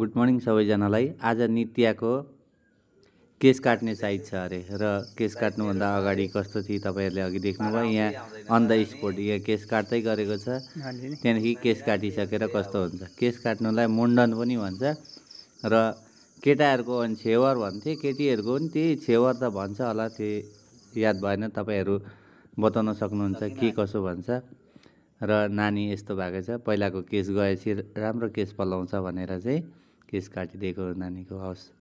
good morning सबैजनालाई आज नित्याको case काट्ने साइज छ अरे र केस काट्नुभन्दा अगाडि कस्तो थियो तपाईँहरूले अघि देख्नुभयो यहाँ अन द स्पोट यहाँ केस काट्दै गरेको छ त्यहाँदेखि केस काटिसकेर कस्तो हुन्छ केस काट्नुलाई मुन्डन पनि भन्छ र केटाहरूको अनि छेवर भन्थे केटीहरूको पनि त्यही छेवर त भन्छ होला त्यो याद भएन तपाईँहरू बताउन सक्नुहुन्छ के कसो भन्छ र नानी यस्तो भएको छ पहिलाको केस गएपछि राम्रो केस पलाउँछ भनेर चाहिँ केश काटिदिएको नानीको हवस्